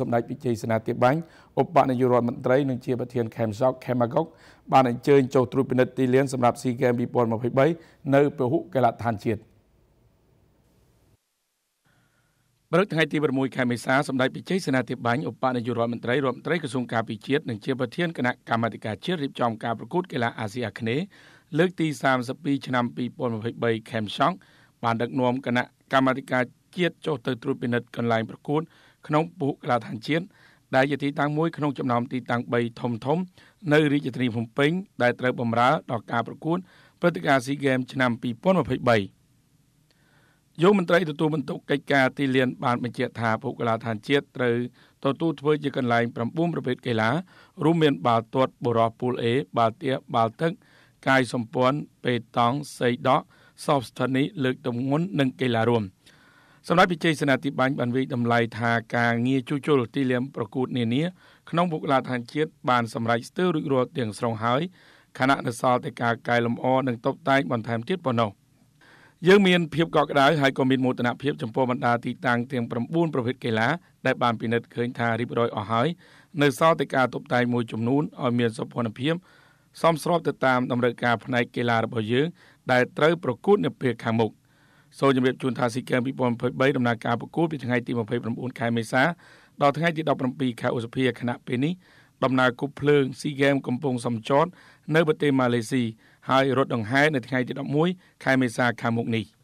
សម្ដេចវិជ័យសេនាធិបាញ់ឧបនាយករដ្ឋមន្ត្រីនិងជា ប្រធានខេមសោកខេមាកុកបានអញ្ជើញចុះត្រួតពិនិត្យទីលានសម្រាប់ SEA Games 2023នៅពហុកីឡដ្ឋានជាតិព្រឹកថ្ងៃទី6ខែមេសាសម្ដេចវិជ័យសេនាធិបាញ់ឧបនាយករដ្ឋមន្ត្រីរដ្ឋមន្ត្រីក្រសួងការពារជាតិនិងជាប្រធានគណៈកម្មាធិការជាតិរៀបចំការប្រកួតកីឡាអាស៊ីអាគ្នេយ៍លើកទី32ឆ្នាំ2023ខេមសោកបានដឹកនាំគណៈកម្មាធិការជាតិចុះទៅត្រួតពិនិត្យកន្លែងប្រកួតក្នុងពុះកីឡាដ្ឋានជាតិដែលជាទីតាំងមួយក្នុងចំណោមទីតាំង3ធំធំនៅរាជធានីភ្នំពេញដែលត្រូវបម្រើដល់ការប្រកួតព្រឹត្តិការណ៍ SEA Games ឆ្នាំ2023យកមន្ត្រីទទួលបន្ទុកកិច្ចការទីលានបានបញ្ជាក់ថាពុះកីឡាដ្ឋានជាតិត្រូវទទួលធ្វើជាកន្លែង9ប្រភេទកីឡា រួមមានបាល់ទាត់បុរសពូល A បាល់ទះបាល់ទឹកកាយសម្ព័ន្ធប៉េតង់សីដក់សោបស្ថនីលើកតម្ងន់និងកីឡារួមសម្រាប់ពិជ័យសេនាទីបាញ់បានវិយតម្លៃថាការងារជួសជុលទីលានប្រកួតនានាក្នុងបុគ្គលិកឋានជាតិបានសម្រេចស្ទើររួចរាល់ទាំងស្រុងហើយខណៈនៅសល់តែការកែលម្អនិងតុបតែងបន្ថែមទៀតប៉ុណ្ណោះយើងមានភាពកក់ក្ដៅហើយក៏មានមោទនភាពចំពោះបណ្ដាទីតាំងទាំង9ប្រភេទកីឡាដែលបានពិនិត្យឃើញថារៀបរយអស់ហើយនៅសល់តែការតុបតែងមួយចំនួនឲ្យមានសោភ័ណភាពសមស្របទៅតាមតម្រូវការផ្នែកកីឡារបស់យើងដែលត្រូវប្រកួតនៅពេលខាងមុខសូមជម្រាបជូនថាស៊ីហ្គេម2023ដំណើរការប្រកួតពីថ្ងៃទី29ខែមេសាដល់ថ្ងៃទី17ខែឧសភាខណៈពេលនេះដំណើរគប់ភ្លើងស៊ីហ្គេមកំពុងសំចតនៅប្រទេសម៉ាឡេស៊ីហើយរត់ដង្ហែនៅថ្ងៃទី11ខែមេសាខាងមុខនេះ។